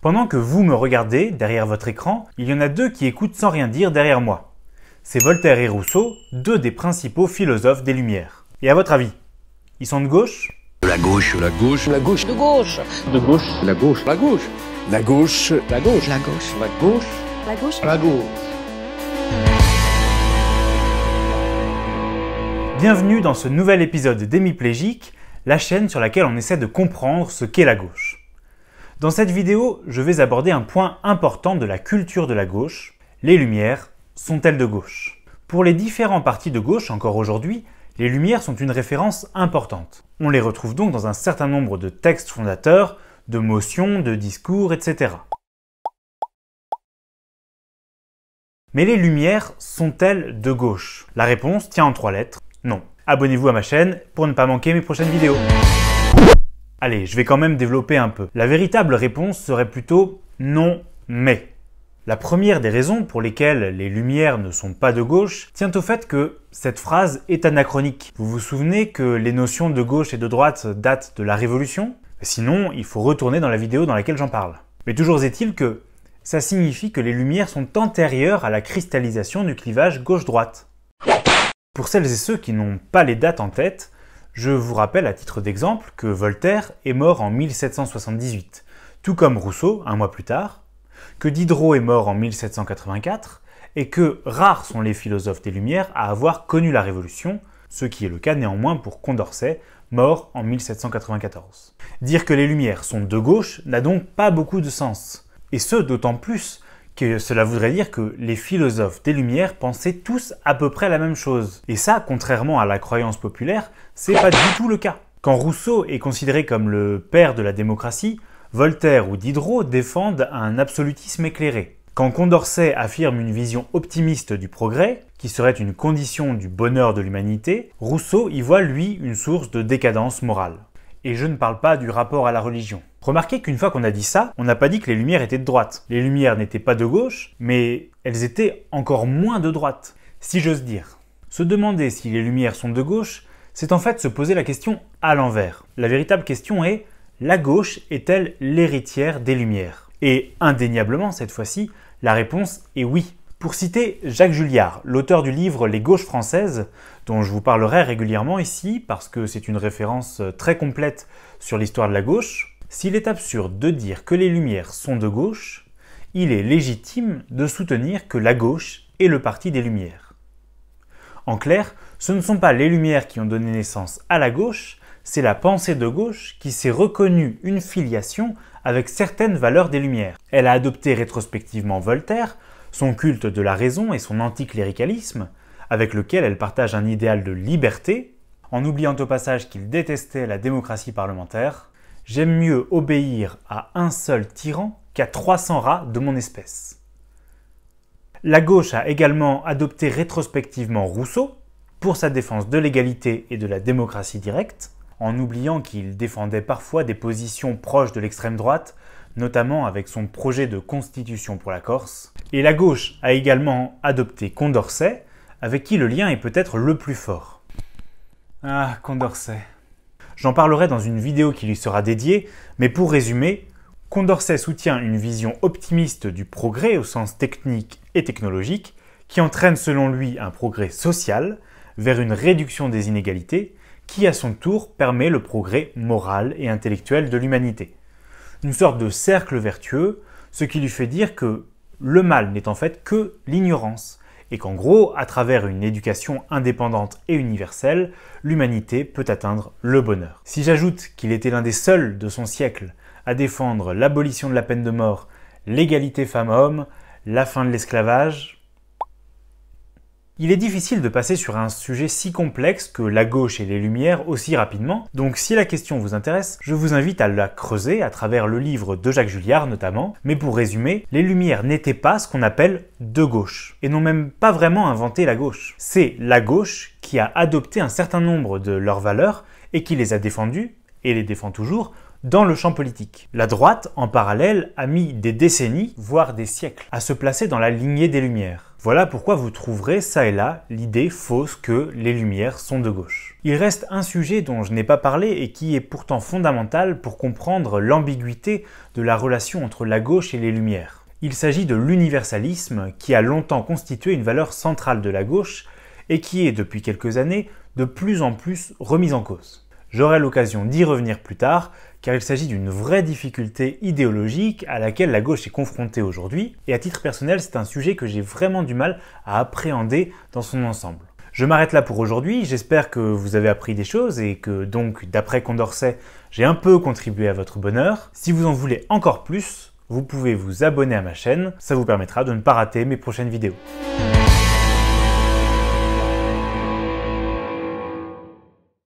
Pendant que vous me regardez derrière votre écran, il y en a deux qui écoutent sans rien dire derrière moi. C'est Voltaire et Rousseau, deux des principaux philosophes des Lumières. Et à votre avis, ils sont de gauche la gauche, la gauche, la gauche, de gauche, de gauche, la gauche, la gauche, la gauche, la gauche, la gauche, la gauche, la gauche, la gauche. Bienvenue dans ce nouvel épisode d'Hémiplégique, la chaîne sur laquelle on essaie de comprendre ce qu'est la gauche. Dans cette vidéo, je vais aborder un point important de la culture de la gauche. Les Lumières sont-elles de gauche Pour les différents partis de gauche encore aujourd'hui, les Lumières sont une référence importante. On les retrouve donc dans un certain nombre de textes fondateurs, de motions, de discours, etc. Mais les Lumières sont-elles de gauche La réponse tient en trois lettres, non. Abonnez-vous à ma chaîne pour ne pas manquer mes prochaines vidéos. Allez, je vais quand même développer un peu. La véritable réponse serait plutôt non, mais. La première des raisons pour lesquelles les Lumières ne sont pas de gauche tient au fait que cette phrase est anachronique. Vous vous souvenez que les notions de gauche et de droite datent de la Révolution Sinon, il faut retourner dans la vidéo dans laquelle j'en parle. Mais toujours est-il que ça signifie que les Lumières sont antérieures à la cristallisation du clivage gauche-droite. Pour celles et ceux qui n'ont pas les dates en tête, je vous rappelle à titre d'exemple que Voltaire est mort en 1778, tout comme Rousseau un mois plus tard, que Diderot est mort en 1784, et que rares sont les philosophes des Lumières à avoir connu la Révolution, ce qui est le cas néanmoins pour Condorcet, mort en 1794. Dire que les Lumières sont de gauche n'a donc pas beaucoup de sens, et ce d'autant plus que cela voudrait dire que les philosophes des Lumières pensaient tous à peu près la même chose. Et ça, contrairement à la croyance populaire, c'est pas du tout le cas. Quand Rousseau est considéré comme le père de la démocratie, Voltaire ou Diderot défendent un absolutisme éclairé. Quand Condorcet affirme une vision optimiste du progrès, qui serait une condition du bonheur de l'humanité, Rousseau y voit, lui, une source de décadence morale. Et je ne parle pas du rapport à la religion. Remarquez qu'une fois qu'on a dit ça, on n'a pas dit que les Lumières étaient de droite. Les Lumières n'étaient pas de gauche, mais elles étaient encore moins de droite, si j'ose dire. Se demander si les Lumières sont de gauche, c'est en fait se poser la question à l'envers. La véritable question est la gauche est-elle l'héritière des Lumières Et indéniablement, cette fois-ci, la réponse est oui. Pour citer Jacques Julliard, l'auteur du livre Les gauches françaises, dont je vous parlerai régulièrement ici parce que c'est une référence très complète sur l'histoire de la gauche, s'il est absurde de dire que les Lumières sont de gauche, il est légitime de soutenir que la gauche est le parti des Lumières. En clair, ce ne sont pas les Lumières qui ont donné naissance à la gauche, c'est la pensée de gauche qui s'est reconnue une filiation avec certaines valeurs des Lumières. Elle a adopté rétrospectivement Voltaire, son culte de la raison et son anticléricalisme, avec lequel elle partage un idéal de liberté, en oubliant au passage qu'il détestait la démocratie parlementaire. J'aime mieux obéir à un seul tyran qu'à 300 rats de mon espèce. La gauche a également adopté rétrospectivement Rousseau pour sa défense de l'égalité et de la démocratie directe, en oubliant qu'il défendait parfois des positions proches de l'extrême droite, notamment avec son projet de constitution pour la Corse. Et la gauche a également adopté Condorcet, avec qui le lien est peut-être le plus fort. Ah, Condorcet. J'en parlerai dans une vidéo qui lui sera dédiée, mais pour résumer, Condorcet soutient une vision optimiste du progrès au sens technique et technologique, qui entraîne selon lui un progrès social vers une réduction des inégalités, qui à son tour permet le progrès moral et intellectuel de l'humanité. Une sorte de cercle vertueux, ce qui lui fait dire que le mal n'est en fait que l'ignorance, et qu'en gros, à travers une éducation indépendante et universelle, l'humanité peut atteindre le bonheur. Si j'ajoute qu'il était l'un des seuls de son siècle à défendre l'abolition de la peine de mort, l'égalité femmes-hommes, la fin de l'esclavage. Il est difficile de passer sur un sujet si complexe que la gauche et les Lumières aussi rapidement, donc si la question vous intéresse, je vous invite à la creuser à travers le livre de Jacques Julliard notamment, mais pour résumer, les Lumières n'étaient pas ce qu'on appelle de gauche, et n'ont même pas vraiment inventé la gauche. C'est la gauche qui a adopté un certain nombre de leurs valeurs et qui les a défendues, et les défend toujours, dans le champ politique. La droite, en parallèle, a mis des décennies, voire des siècles, à se placer dans la lignée des Lumières. Voilà pourquoi vous trouverez ça et là l'idée fausse que les Lumières sont de gauche. Il reste un sujet dont je n'ai pas parlé et qui est pourtant fondamental pour comprendre l'ambiguïté de la relation entre la gauche et les Lumières. Il s'agit de l'universalisme qui a longtemps constitué une valeur centrale de la gauche et qui est depuis quelques années de plus en plus remise en cause. J'aurai l'occasion d'y revenir plus tard, car il s'agit d'une vraie difficulté idéologique à laquelle la gauche est confrontée aujourd'hui, et à titre personnel, c'est un sujet que j'ai vraiment du mal à appréhender dans son ensemble. Je m'arrête là pour aujourd'hui, j'espère que vous avez appris des choses et que donc, d'après Condorcet, j'ai un peu contribué à votre bonheur. Si vous en voulez encore plus, vous pouvez vous abonner à ma chaîne, ça vous permettra de ne pas rater mes prochaines vidéos.